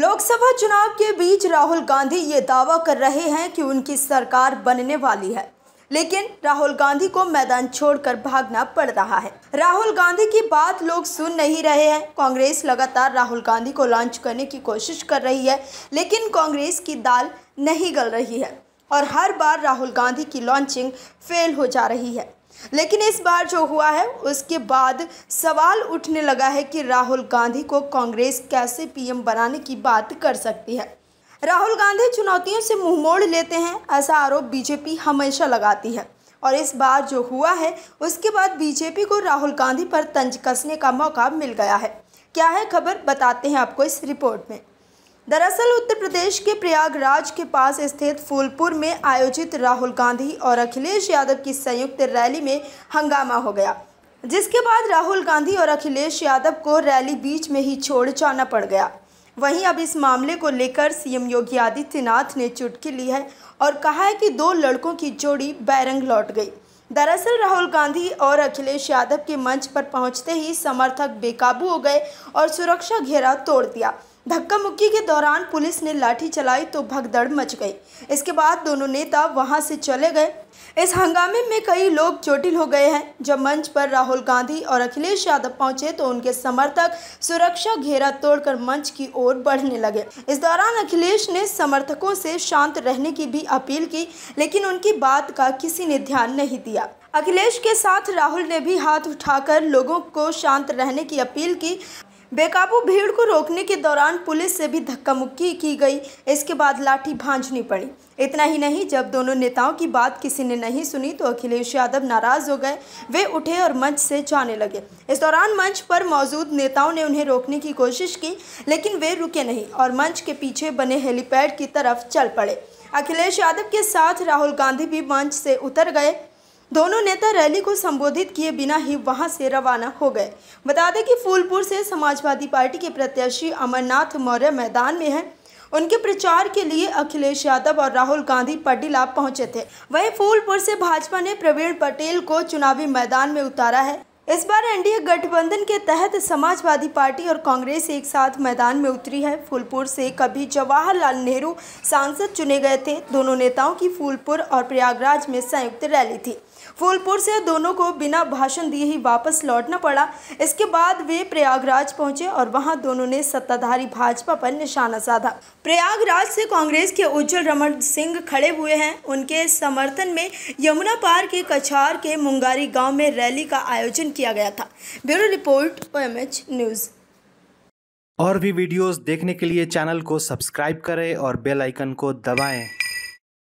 लोकसभा चुनाव के बीच राहुल गांधी ये दावा कर रहे हैं कि उनकी सरकार बनने वाली है लेकिन राहुल गांधी को मैदान छोड़कर भागना पड़ रहा है राहुल गांधी की बात लोग सुन नहीं रहे हैं कांग्रेस लगातार राहुल गांधी को लॉन्च करने की कोशिश कर रही है लेकिन कांग्रेस की दाल नहीं गल रही है और हर बार राहुल गांधी की लॉन्चिंग फेल हो जा रही है लेकिन इस बार जो हुआ है उसके बाद सवाल उठने लगा है कि राहुल गांधी को कांग्रेस कैसे पीएम बनाने की बात कर सकती है राहुल गांधी चुनौतियों से मुंह मोड़ लेते हैं ऐसा आरोप बीजेपी हमेशा लगाती है और इस बार जो हुआ है उसके बाद बीजेपी को राहुल गांधी पर तंज कसने का मौका मिल गया है क्या है खबर बताते हैं आपको इस रिपोर्ट में दरअसल उत्तर प्रदेश के प्रयागराज के पास स्थित फूलपुर में आयोजित राहुल गांधी और अखिलेश यादव की संयुक्त रैली में हंगामा हो गया जिसके बाद राहुल गांधी और अखिलेश यादव को रैली बीच में ही छोड़ जाना पड़ गया वहीं अब इस मामले को लेकर सीएम योगी आदित्यनाथ ने चुटकी ली है और कहा है कि दो लड़कों की जोड़ी बैरंग लौट गई दरअसल राहुल गांधी और अखिलेश यादव के मंच पर पहुंचते ही समर्थक बेकाबू हो गए और सुरक्षा घेरा तोड़ दिया धक्का मुक्की के दौरान पुलिस ने लाठी चलाई तो भगदड़ मच गई इसके बाद दोनों नेता वहां से चले गए इस हंगामे में कई लोग चोटिल हो गए हैं जब मंच पर राहुल गांधी और अखिलेश यादव पहुंचे तो उनके समर्थक सुरक्षा घेरा तोड़कर मंच की ओर बढ़ने लगे इस दौरान अखिलेश ने समर्थकों से शांत रहने की भी अपील की लेकिन उनकी बात का किसी ने ध्यान नहीं दिया अखिलेश के साथ राहुल ने भी हाथ उठाकर लोगों को शांत रहने की अपील की बेकाबू भीड़ को रोकने के दौरान पुलिस से भी धक्का मुक्की की गई इसके बाद लाठी भांजनी पड़ी इतना ही नहीं जब दोनों नेताओं की बात किसी ने नहीं सुनी तो अखिलेश यादव नाराज हो गए वे उठे और मंच से जाने लगे इस दौरान मंच पर मौजूद नेताओं ने उन्हें रोकने की कोशिश की लेकिन वे रुके नहीं और मंच के पीछे बने हेलीपैड की तरफ चल पड़े अखिलेश यादव के साथ राहुल गांधी भी मंच से उतर गए दोनों नेता रैली को संबोधित किए बिना ही वहां से रवाना हो गए बता दें कि फूलपुर से समाजवादी पार्टी के प्रत्याशी अमरनाथ मौर्य मैदान में हैं उनके प्रचार के लिए अखिलेश यादव और राहुल गांधी पटिला पहुंचे थे वहीं फूलपुर से भाजपा ने प्रवीण पटेल को चुनावी मैदान में उतारा है इस बार एनडीए गठबंधन के तहत समाजवादी पार्टी और कांग्रेस एक साथ मैदान में उतरी है फूलपुर से कभी जवाहरलाल नेहरू सांसद चुने गए थे दोनों नेताओं की फूलपुर और प्रयागराज में संयुक्त रैली थी फूलपुर से दोनों को बिना भाषण दिए ही वापस लौटना पड़ा इसके बाद वे प्रयागराज पहुंचे और वहां दोनों ने सत्ताधारी भाजपा पर निशाना साधा प्रयागराज से कांग्रेस के उज्जवल रमन सिंह खड़े हुए हैं उनके समर्थन में यमुना पार के कछार के मुंगारी गांव में रैली का आयोजन किया गया था ब्यूरो रिपोर्ट ओएमएच न्यूज़ और भी वीडियोस देखने के लिए चैनल को सब्सक्राइब करें और बेल आइकन को दबाएं